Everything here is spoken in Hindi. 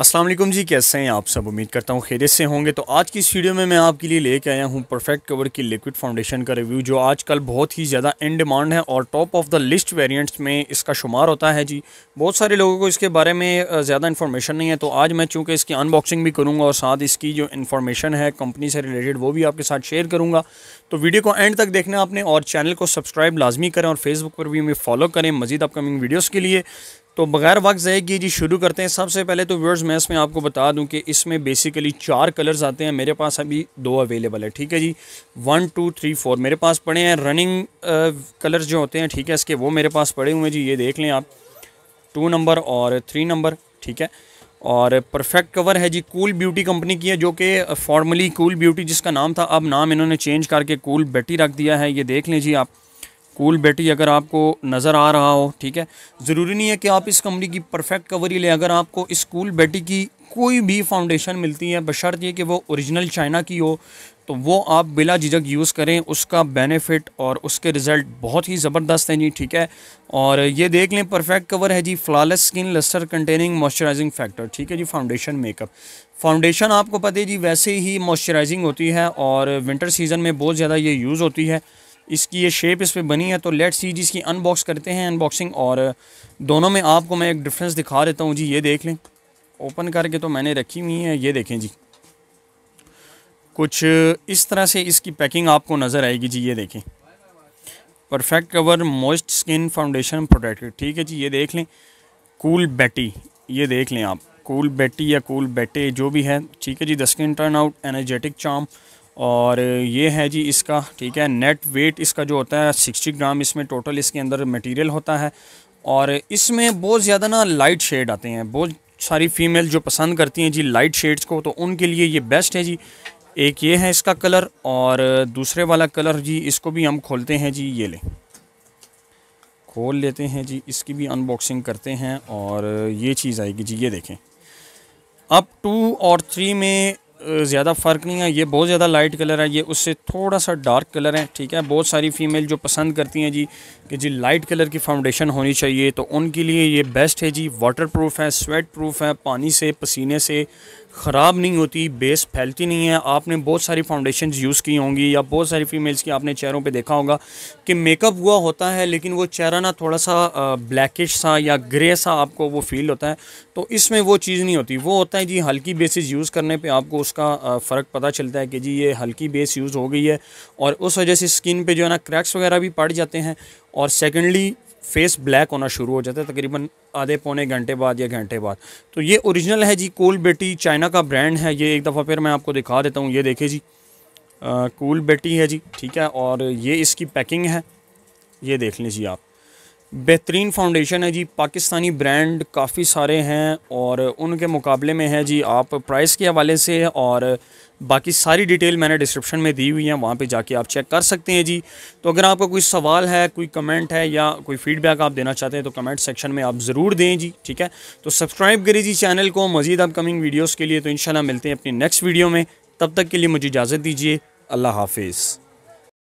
अस्सलाम वालेकुम जी कैसे हैं आप सब उम्मीद करता हूँ खैरियत से होंगे तो आज की इस वीडियो में मैं आपके लिए लेके आया हूँ परफेक्ट कवर की लिक्विड फाउंडेशन का रिव्यू जो आजकल बहुत ही ज़्यादा इन डिमांड है और top of the list variants में इसका शुमार होता है जी बहुत सारे लोगों को इसके बारे में ज़्यादा इन्फॉर्मेशन नहीं है तो आज मैं चूँकि इसकी अनबॉक्सिंग भी करूँगा और साथ इसकी जो इन्फॉर्मेशन है कंपनी से रिलेटेड वो भी आपके साथ शेयर करूँगा तो वीडियो को एंड तक देखना आपने और चैनल को सब्सक्राइब लाजमी करें और फेसबुक पर भी हमें फॉलो करें मजीद अपकमिंग वीडियोज़ के लिए तो बगैर वक्त ज़ाय किए जी शुरू करते हैं सबसे पहले तो व्यूअर्स मैं इसमें आपको बता दूं कि इसमें बेसिकली चार कलर्स आते हैं मेरे पास अभी दो अवेलेबल है ठीक है जी वन टू थ्री फोर मेरे पास पड़े हैं रनिंग कलर्स जो होते हैं ठीक है इसके वो मेरे पास पड़े हुए हैं जी ये देख लें आप टू नंबर और थ्री नंबर ठीक है और परफेक्ट कवर है जी कूल ब्यूटी कंपनी की है जो कि फॉर्मली कूल ब्यूटी जिसका नाम था अब नाम इन्होंने चेंज करके कूल बेटी रख दिया है ये देख लें जी आप कूल cool, बेटी अगर आपको नज़र आ रहा हो ठीक है ज़रूरी नहीं है कि आप इस कंपनी की परफेक्ट कवरी लें अगर आपको इस कूल cool बेटी की कोई भी फाउंडेशन मिलती है बशर्त ये कि वो ओरिजिनल चाइना की हो तो वो आप बिला झिझक यूज़ करें उसका बेनिफिट और उसके रिज़ल्ट बहुत ही ज़बरदस्त हैं जी ठीक है और ये देख लें परफेक्ट कवर है जी flawless skin lustre containing moisturising factor ठीक है जी फाउंडेशन मेकअप फाउंडेशन आपको पता है जी वैसे ही मॉइस्चराइजिंग होती है और विंटर सीज़न में बहुत ज़्यादा ये यूज़ होती है इसकी ये शेप इस पर बनी है तो लेट्स सी जी इसकी अनबॉक्स करते हैं अनबॉक्सिंग और दोनों में आपको मैं एक डिफरेंस दिखा देता हूँ जी ये देख लें ओपन करके तो मैंने रखी हुई है ये देखें जी कुछ इस तरह से इसकी पैकिंग आपको नज़र आएगी जी ये देखें perfect cover most skin foundation protected ठीक है जी ये देख लें कूल बैटी ये देख लें आप कूल बैटी या कूल बैटे जो भी है ठीक है जी the skin turn out energetic charm और ये है जी इसका ठीक है नेट वेट इसका जो होता है सिक्सटी ग्राम इसमें टोटल इसके अंदर मटेरियल होता है और इसमें बहुत ज़्यादा ना लाइट शेड आते हैं बहुत सारी फीमेल जो पसंद करती हैं जी लाइट शेड्स को तो उनके लिए ये बेस्ट है जी एक ये है इसका कलर और दूसरे वाला कलर जी इसको भी हम खोलते हैं जी ये लें खोल लेते हैं जी इसकी भी अनबॉक्सिंग करते हैं और ये चीज़ आएगी जी ये देखें अब टू और थ्री में ज़्यादा फ़र्क नहीं है ये बहुत ज़्यादा लाइट कलर है ये उससे थोड़ा सा डार्क कलर है ठीक है बहुत सारी फ़ीमेल जो पसंद करती हैं जी कि जी लाइट कलर की फाउंडेशन होनी चाहिए तो उनके लिए ये बेस्ट है जी वाटर प्रूफ है स्वेट प्रूफ है पानी से पसीने से ख़राब नहीं होती बेस फैलती नहीं है आपने बहुत सारी फाउंडेशन यूज़ की होंगी या बहुत सारी फ़ीमेल्स की आपने चेहरों पर देखा होगा कि मेकअप हुआ होता है लेकिन वो चेहरा ना थोड़ा सा ब्लैकिश सा या ग्रे सा आपको वो फील होता है तो इसमें वो चीज़ नहीं होती वो होता है जी हल्की बेसिस यूज़ करने पर आपको उसका फ़र्क पता चलता है कि जी ये हल्की बेस यूज़ हो गई है और उस वजह से स्किन पे जो है ना क्रैक्स वगैरह भी पड़ जाते हैं और सेकेंडली फेस ब्लैक होना शुरू हो जाता है तकरीबन आधे पौने घंटे बाद या घंटे बाद तो ये ओरिजिनल है जी कोल बेटी चाइना का ब्रांड है ये एक दफ़ा फिर मैं आपको दिखा देता हूँ ये देखे जी कूल बेटी है जी ठीक है और ये इसकी पैकिंग है ये देख लीजिए आप बेहतरीन फाउंडेशन है जी पाकिस्तानी ब्रांड काफ़ी सारे हैं और उनके मुकाबले में है जी आप प्राइस के हवाले से और बाकी सारी डिटेल मैंने डिस्क्रिप्शन में दी हुई है वहाँ पे जाके आप चेक कर सकते हैं जी तो अगर आपका कोई सवाल है कोई कमेंट है या कोई फीडबैक आप देना चाहते हैं तो कमेंट सेक्शन में आप ज़रूर दें जी ठीक है तो सब्सक्राइब करें जी चैनल को मज़ीद अपकमिंग वीडियोज़ के लिए तो इन मिलते हैं अपनी नेक्स्ट वीडियो में तब तक के लिए मुझे इजाज़त दीजिए अल्लाह हाफिज़